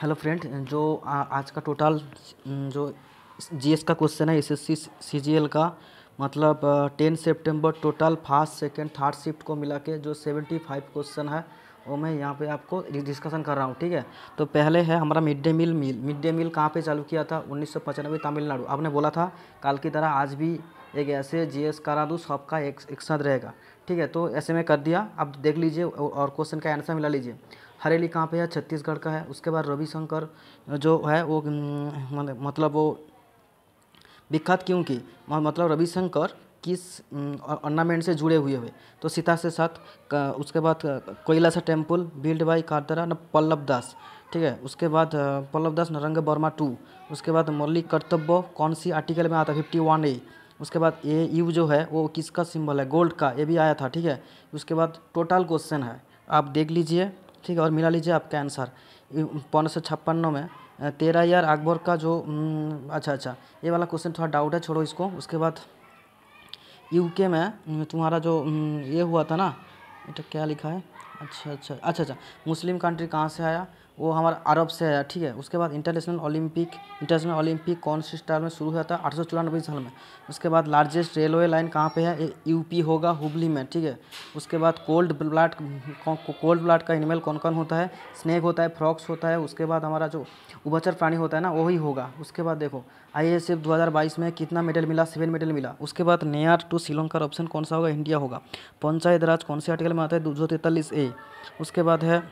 hello friend जो आ, आज का टोटल जो जीएस का क्वेश्चन है एसएससी सीजीएल का मतलब टेन सितंबर total first second third shift को मिला के जो सेवेंटी फाइव क्वेश्चन है वो मैं यहाँ पे आपको डिस्कशन कर रहा हूँ ठीक है तो पहले है हमारा mid day meal meal mid day meal कहाँ पे चालू किया था उन्नीस सौ पचानवे तमिलनाडु आपने बोला था कल की तरह आज भी एक ऐसे एस करा दूँ सबका एक, एक साथ रहेगा ठीक है तो ऐसे में कर दिया अब देख लीजिए और क्वेश्चन का आंसर मिला लीजिए हरेली कहाँ पे है छत्तीसगढ़ का है उसके बाद रविशंकर जो है वो मतलब वो विख्यात क्योंकि मतलब रविशंकर किस ऑर्नामेंट से जुड़े हुए हुए तो सीता से साथ उसके बाद कोयला सा टेम्पल बिल्ड बाई कारतरा न पल्लव दास ठीक है उसके बाद पल्लव दास नरंग वर्मा टू उसके बाद मौलिक कर्तव्य कौन सी आर्टिकल में आता फिफ्टी वन ए उसके बाद ए यू जो है वो किसका सिंबल है गोल्ड का ये भी आया था ठीक है उसके बाद टोटल क्वेश्चन है आप देख लीजिए ठीक है और मिला लीजिए आपका आंसर पौने सौ छप्पनों में तेरह यार अकबर का जो अच्छा अच्छा ये वाला क्वेश्चन थोड़ा डाउट है छोड़ो इसको उसके बाद यूके में तुम्हारा जो ये हुआ था ना ये तो क्या लिखा है अच्छा अच्छा अच्छा अच्छा मुस्लिम कंट्री कहाँ से आया वो हमारा अरब से है ठीक है उसके बाद इंटरनेशनल ओलंपिक इंटरनेशनल ओलंपिक कौन से स्टार में शुरू हुआ था आठ साल में उसके बाद लार्जेस्ट रेलवे लाइन कहाँ पे है यूपी होगा हुबली में ठीक है उसके बाद कोल्ड ब्लड कोल्ड ब्लड का एनिमल कौन कौन होता है स्नैक होता है फ्रॉक्स होता है उसके बाद हमारा जो उभचर प्राणी होता है ना वही होगा उसके बाद देखो आई एस एफ में कितना मेडल मिला सेवन मेडल मिला उसके बाद नेयर टू श्रीलंका ऑप्शन कौन सा होगा इंडिया होगा पंचायत राज कौन से आर्टिकल में आता है दो ए उसके बाद है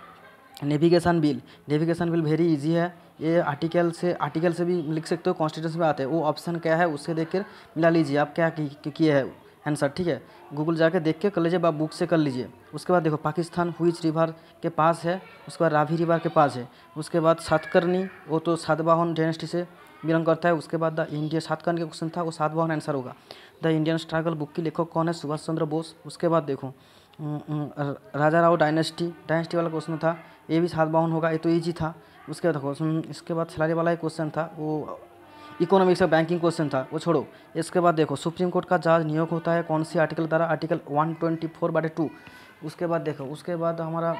navigation bill navigation bill very easy है ये आर्टिकल से आर्टिकल से भी लिख सकते हो कॉन्स्टिट्यूशन में आते हैं वो ऑप्शन क्या है उससे देख कर मिला लीजिए आप क्या किए हैं आंसर ठीक है गूगल जाके देख के कर लीजिए आप बुक से कर लीजिए उसके बाद देखो पाकिस्तान हुइच रिवर के पास है उसके बाद रावी रिवर के पास है उसके बाद सातकर्णी वो तो सातवाहन डेनेस्टी से बिलोंग करता है उसके बाद द इंडिया सातकर्णी का क्वेश्चन था वो सातवाहन आंसर होगा द इंडियन स्ट्रगल बुक की लेखक कौन है सुभाष चंद्र बोस उसके बाद देखो राजा राव डायनेस्टी डायनेस्टी वाला क्वेश्चन था ये भी सात बावन होगा ये तो ईजी था उसके बाद क्वेश्चन इसके बाद खिलाड़ी वाला एक क्वेश्चन था वो इकोनॉमिक्स और बैंकिंग क्वेश्चन था वो छोड़ो इसके बाद देखो सुप्रीम कोर्ट का जज नियोग होता है कौन सी आर्टिकल द्वारा आर्टिकल वन ट्वेंटी फोर बाटे टू उसके बाद देखो उसके बाद हमारा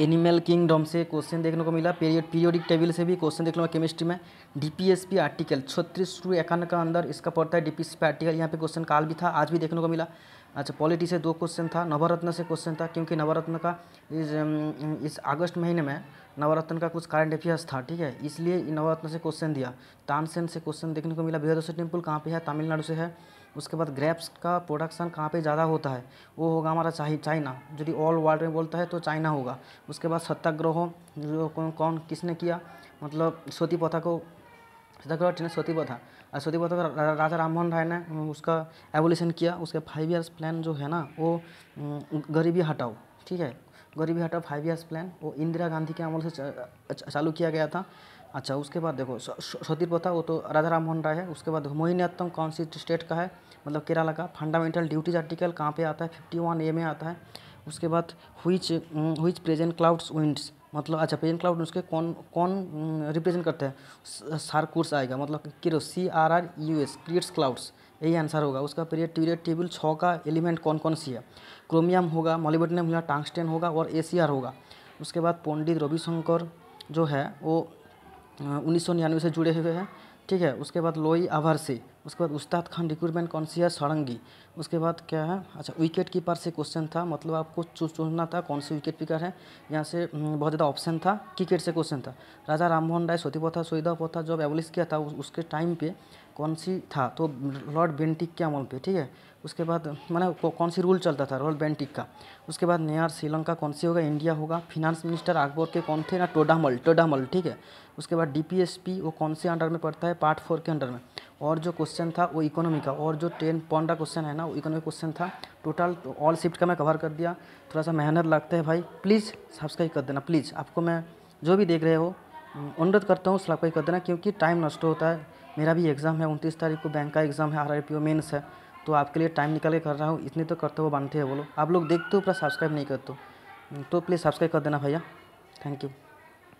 एनिमल किंगडम से क्वेश्चन देखने को मिला पीरियड पीरियोडिक टेबल से भी क्वेश्चन देखने को केमिस्ट्री में डीपीएसपी आर्टिकल छत्तीस टू इक्यानवे का अंदर इसका पड़ता है डीपीएसपी आर्टिकल यहाँ पे क्वेश्चन काल भी था आज भी देखने को मिला अच्छा पॉलिटी से दो क्वेश्चन था नवरत्न से क्वेश्चन था क्योंकि नवरत्न का इस इस अगस्त महीने में नवरत्न का कुछ करंट अफेयर्स था ठीक है इसलिए नवरत्न से क्वेश्चन दिया तानसेन से क्वेश्चन देखने को मिला बृहदोष टेम्पल कहाँ पे है तमिलनाडु से है उसके बाद ग्रेप्स का प्रोडक्शन कहाँ पे ज़्यादा होता है वो होगा हमारा चाही चाइना यदि ऑल वर्ल्ड में बोलता है तो चाइना होगा उसके बाद सत्याग्रहों कौन, किसने किया मतलब सोती पथा को सीतागढ़ ने सती प्रथा और सती प्रथा राजा राममोहन राय ने उसका एवोल्यूशन किया उसके फाइव ईयर्स प्लान जो है ना वो गरीबी हटाओ ठीक है गरीबी हटाओ फाइव ईयर्स प्लान वो इंदिरा गांधी के अमल से चालू किया गया था अच्छा उसके बाद देखो सती प्रथा वो तो राजा राम मोहन राय है उसके बाद मोहिनीअत्तम कौन सी स्टेट का है मतलब केरला का फंडामेंटल ड्यूटीज आर्टिकल कहाँ पर आता है फिफ्टी वन ए में आता है उसके बाद हुई हुई प्रेजेंट क्लाउड्स विंड्स मतलब अच्छा पेजेंट क्लाउड उसके कौन कौन रिप्रेजेंट करते हैं सार कोर्स आएगा मतलब किरो C R R U S creates clouds यही आंसर होगा उसका पीरियड ट्यूरियड टेबल छः का एलिमेंट कौन कौन सी है क्रोमियम होगा मॉलिबेटनम होगा टांगस्टेन होगा और ए होगा उसके बाद पंडित रविशंकर जो है वो उन्नीस से जुड़े हुए हैं ठीक है उसके बाद लोई आभारसी उसके बाद उस्ताद खान रिक्रूटमेंट कौन सी है सड़ंगी उसके बाद क्या है अच्छा विकेट कीपर से क्वेश्चन था मतलब आपको चुनना था कौन से विकेट कीपर है यहाँ से हम्म, बहुत ज़्यादा ऑप्शन था क्रिकेट से क्वेश्चन था राजा राममोहन राय सती प्रथा सुविधा जब एवलिस किया था उसके टाइम पे कौन सी था तो लॉर्ड बेंटिक के अमल पे ठीक है उसके बाद मैंने कौन सी रूल चलता था लॉर्ड बेंटिक का उसके बाद नया श्रीलंका कौन सी होगा इंडिया होगा फिनांस मिनिस्टर अकबर के कौन थे ना टोडामल टोडामल ठीक है उसके बाद डीपीएसपी वो कौन से अंडर में पड़ता है पार्ट फोर के अंडर में और जो क्वेश्चन था वो इकोनॉमी का और जो टेन पॉइंट का क्वेश्चन है ना वो इकोनॉमी क्वेश्चन था टोटल ऑल शिफ्ट का मैं कवर कर दिया थोड़ा सा मेहनत लगता है भाई प्लीज़ सब्सक्राइब कर देना प्लीज़ आपको मैं जो भी देख रहे हो अनुरोध करता हूँ सब्सक्राइब कर देना क्योंकि टाइम नष्ट होता है मेरा भी एग्ज़ाम है उनतीस तारीख को बैंक का एग्ज़ाम है R I P O mains है तो आपके लिए टाइम निकाल के कर रहा हूँ इतने तो करते हो बनते हैं बोलो आप लोग देखते हो पूरा सब्सक्राइब नहीं करते तो प्लीज़ सब्सक्राइब कर देना भैया थैंक यू